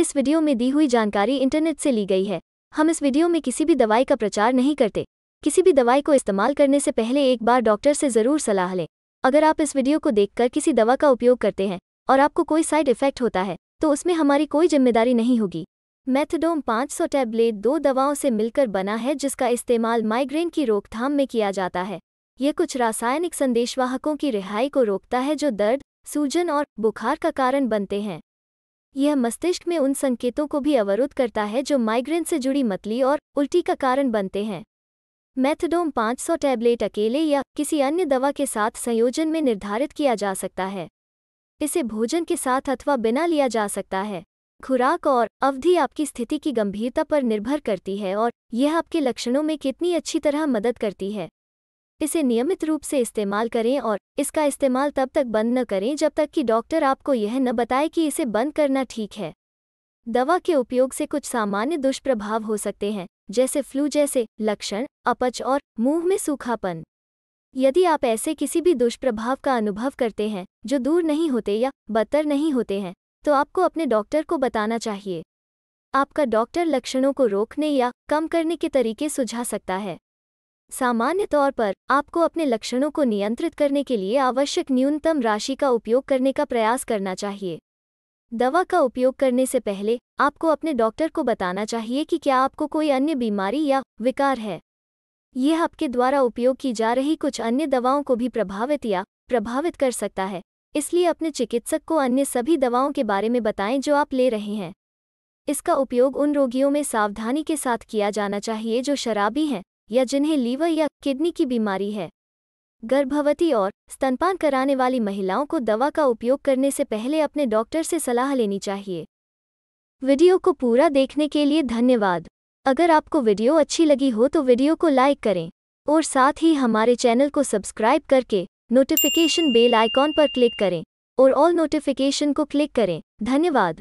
इस वीडियो में दी हुई जानकारी इंटरनेट से ली गई है हम इस वीडियो में किसी भी दवाई का प्रचार नहीं करते किसी भी दवाई को इस्तेमाल करने से पहले एक बार डॉक्टर से ज़रूर सलाह लें अगर आप इस वीडियो को देखकर किसी दवा का उपयोग करते हैं और आपको कोई साइड इफेक्ट होता है तो उसमें हमारी कोई जिम्मेदारी नहीं होगी मैथडोम 500 टैबलेट दो दवाओं से मिलकर बना है जिसका इस्तेमाल माइग्रेन की रोकथाम में किया जाता है ये कुछ रासायनिक संदेशवाहकों की रिहाई को रोकता है जो दर्द सूजन और बुखार का कारण बनते हैं यह मस्तिष्क में उन संकेतों को भी अवरुद्ध करता है जो माइग्रेन से जुड़ी मतली और उल्टी का कारण बनते हैं मैथडोम 500 टैबलेट अकेले या किसी अन्य दवा के साथ संयोजन में निर्धारित किया जा सकता है इसे भोजन के साथ अथवा बिना लिया जा सकता है खुराक और अवधि आपकी स्थिति की गंभीरता पर निर्भर करती है और यह आपके लक्षणों में कितनी अच्छी तरह मदद करती है इसे नियमित रूप से इस्तेमाल करें और इसका इस्तेमाल तब तक बंद न करें जब तक कि डॉक्टर आपको यह न बताए कि इसे बंद करना ठीक है दवा के उपयोग से कुछ सामान्य दुष्प्रभाव हो सकते हैं जैसे फ्लू जैसे लक्षण अपच और मुंह में सूखापन यदि आप ऐसे किसी भी दुष्प्रभाव का अनुभव करते हैं जो दूर नहीं होते या बदतर नहीं होते हैं तो आपको अपने डॉक्टर को बताना चाहिए आपका डॉक्टर लक्षणों को रोकने या कम करने के तरीके सुझा सकता है सामान्य तौर पर आपको अपने लक्षणों को नियंत्रित करने के लिए आवश्यक न्यूनतम राशि का उपयोग करने का प्रयास करना चाहिए दवा का उपयोग करने से पहले आपको अपने डॉक्टर को बताना चाहिए कि क्या आपको कोई अन्य बीमारी या विकार है यह आपके द्वारा उपयोग की जा रही कुछ अन्य दवाओं को भी प्रभावित या प्रभावित कर सकता है इसलिए अपने चिकित्सक को अन्य सभी दवाओं के बारे में बताएं जो आप ले रहे हैं इसका उपयोग उन रोगियों में सावधानी के साथ किया जाना चाहिए जो शराबी हैं या जिन्हें लीवर या किडनी की बीमारी है गर्भवती और स्तनपान कराने वाली महिलाओं को दवा का उपयोग करने से पहले अपने डॉक्टर से सलाह लेनी चाहिए वीडियो को पूरा देखने के लिए धन्यवाद अगर आपको वीडियो अच्छी लगी हो तो वीडियो को लाइक करें और साथ ही हमारे चैनल को सब्सक्राइब करके नोटिफिकेशन बेल आइकॉन पर क्लिक करें और ऑल नोटिफिकेशन को क्लिक करें धन्यवाद